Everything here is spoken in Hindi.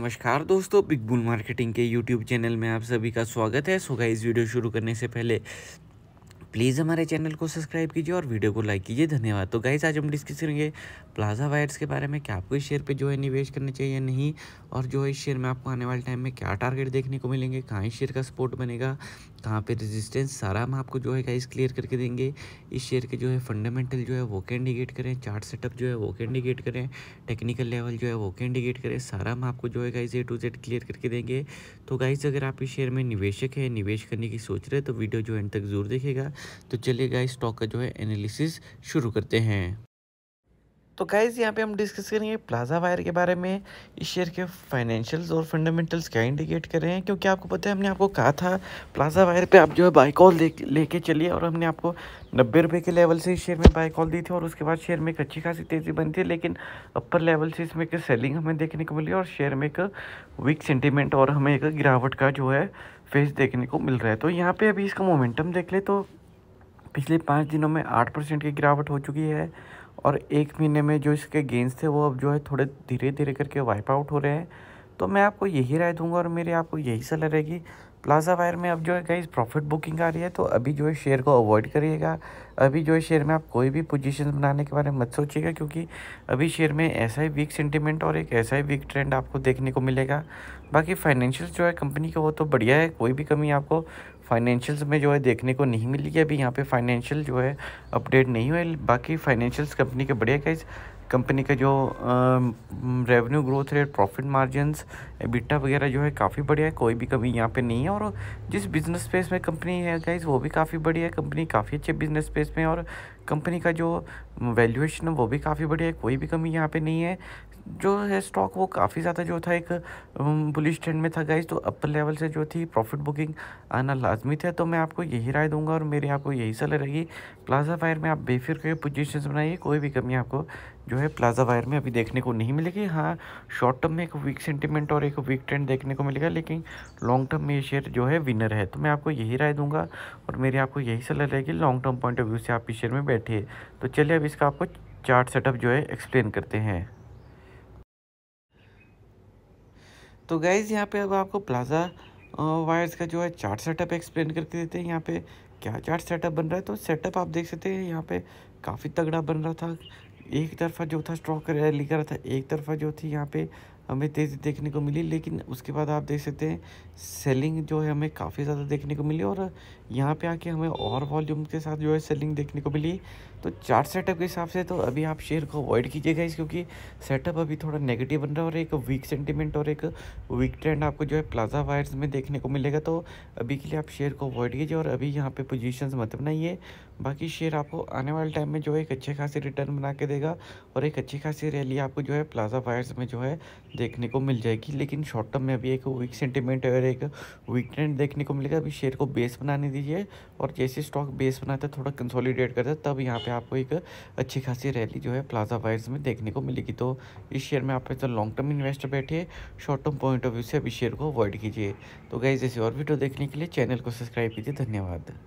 नमस्कार दोस्तों बिग बुल मार्केटिंग के यूट्यूब चैनल में आप सभी का स्वागत है सो गाइस वीडियो शुरू करने से पहले प्लीज़ हमारे चैनल को सब्सक्राइब कीजिए और वीडियो को लाइक कीजिए धन्यवाद तो गाइज आज हम डिस्कस करेंगे प्लाजा वायर्स के बारे में कि आपको इस शेयर पे जो है निवेश करना चाहिए या नहीं और जो है इस शेयर में आपको आने वाले टाइम में क्या टारगेट देखने को मिलेंगे कहाँ इस शेयर का सपोर्ट बनेगा कहाँ पर रेजिस्टेंस सारा हम आपको जो है गाइज क्लियर करके देंगे इस शेयर के जो है फंडामेंटल जो है वो के इंडिकेट करें चार्ट सेटअप जो है वो के इंडिकेट करें टेक्निकल लेवल जो है वो के इंडिकेट करें सारा हम आपको जो है guys A to Z clear करके देंगे तो गाइज अगर आप इस शेयर में निवेशक है निवेश करने की सोच रहे तो वीडियो जो एंड तक जरूर देखेगा तो चलिए गाइस स्टॉक का जो है एनालिसिस शुरू करते हैं तो गाइज़ यहाँ पे हम डिस्कस करेंगे प्लाजा वायर के बारे में इस शेयर के फाइनेंशियल्स और फंडामेंटल्स क्या इंडिकेट कर रहे हैं क्योंकि आपको पता है हमने आपको कहा था प्लाजा वायर पे आप जो है बाई कॉल ले लेके चलिए और हमने आपको नब्बे रुपये के लेवल से इस शेयर में बाई कॉल दी थी और उसके बाद शेयर में एक अच्छी खासी तेज़ी बनी थी लेकिन अपर लेवल से इसमें एक सेलिंग हमें देखने को मिली और शेयर में एक वीक सेंटिमेंट और हमें एक गिरावट का जो है फेस देखने को मिल रहा है तो यहाँ पर अभी इसका मोमेंटम देख ले तो पिछले पाँच दिनों में आठ परसेंट की गिरावट हो चुकी है और एक महीने में जो इसके गेंस थे वो अब जो है थोड़े धीरे धीरे करके वाइप आउट हो रहे हैं तो मैं आपको यही राय दूंगा और मेरी आपको यही सलाह रहेगी प्लाजा वायर में अब जो है गाइज प्रॉफिट बुकिंग आ रही है तो अभी जो है शेयर को अवॉइड करिएगा अभी जो है शेयर में आप कोई भी पोजीशन बनाने के बारे में मत सोचिएगा क्योंकि अभी शेयर में ऐसा ही वीक सेंटिमेंट और एक ऐसा ही वीक ट्रेंड आपको देखने को मिलेगा बाकी फाइनेंशियल जो है कंपनी का वो तो बढ़िया है कोई भी कमी आपको फाइनेंशियल्स में जो है देखने को नहीं मिली है अभी यहाँ पे फाइनेंशियल जो है अपडेट नहीं हुआ बाकी फाइनेंशियल्स कंपनी के बढ़िया गाइज कंपनी का जो revenue growth rate profit margins EBITDA वगैरह जो है काफ़ी बढ़िया है कोई भी कमी यहाँ पे नहीं है और जिस बिज़नेस स्पेस में कंपनी है गाइज वो भी काफ़ी बढ़िया है कंपनी काफ़ी अच्छे बिज़नेस स्पेस में और कंपनी का जो वैल्यूएशन वो भी काफ़ी बढ़िया है कोई भी कमी यहाँ पे नहीं है जो है स्टॉक वो काफ़ी ज़्यादा जो था एक बुलिश ट्रेंड में था गाइज तो अपर लेवल से जो थी प्रॉफिट बुकिंग आना लाजमी थे तो मैं आपको यही राय दूंगा और मेरी आपको यही सलाह रहेगी प्लाजा फायर में आप बेफिर के पोजिशन बनाइए कोई भी कमी आपको जो है प्लाजा वायर में अभी देखने को नहीं मिलेगी हाँ शॉर्ट टर्म में एक वीक सेंटिमेंट और एक वीक ट्रेंड देखने को मिलेगा लेकिन लॉन्ग टर्म में ये शेयर जो है विनर है तो मैं आपको यही राय दूंगा और मेरी आपको यही सलाह रहेगी long term point of view से आप इस शेयर में बैठ बैठे तो चलिए अब इसका आपको चार्ट सेटअप जो है एक्सप्लेन करते हैं तो गाइज़ यहाँ पे अब आपको प्लाजा वायर्स का जो है चार्ट सेटअप एक्सप्लेन करके देते हैं यहाँ पे क्या चार्ट सेटअप बन रहा है तो सेटअप आप देख सकते हैं यहाँ पे काफ़ी तगड़ा बन रहा था एक तरफा जो था स्ट्रॉक रैली कर रहा था एक तरफा जो थी यहाँ पे हमें तेज़ी देखने को मिली लेकिन उसके बाद आप देख सकते हैं सेलिंग जो है हमें काफ़ी ज़्यादा देखने को मिली और यहाँ पे आके हमें और वॉल्यूम के साथ जो है सेलिंग देखने को मिली तो चार्ट सेटअप के हिसाब से तो अभी आप शेयर को अवॉइड कीजिएगा इस क्योंकि सेटअप अभी थोड़ा नेगेटिव बन रहा है और एक वीक सेंटिमेंट और एक वीक ट्रेंड आपको जो है प्लाजा वायर्स में देखने को मिलेगा तो अभी के लिए आप शेयर को अवॉइड कीजिए और अभी यहाँ पर पोजिशन मत बनाइए बाकी शेयर आपको आने वाले टाइम में जो है एक अच्छे खासी रिटर्न बना के देगा और एक अच्छी खासी रैली आपको जो है प्लाजा वायर्स में जो है देखने को मिल जाएगी लेकिन शॉर्ट टर्म में अभी एक वीक सेंटीमेंट और एक वीक ट्रेंड देखने को मिलेगा अभी शेयर को बेस बनाने दीजिए और जैसे स्टॉक बेस बनाता है थोड़ा कंसोलिडेट करता है तब यहाँ पे आपको एक अच्छी खासी रैली जो है प्लाजा वायर्स में देखने को मिलेगी तो इस शेयर में आप एज लॉन्ग टर्म इन्वेस्टर बैठे short term point of view से अभी शेयर को अवॉइड कीजिए तो गाइज ऐसी और वीडियो देखने के लिए चैनल को सब्सक्राइब कीजिए धन्यवाद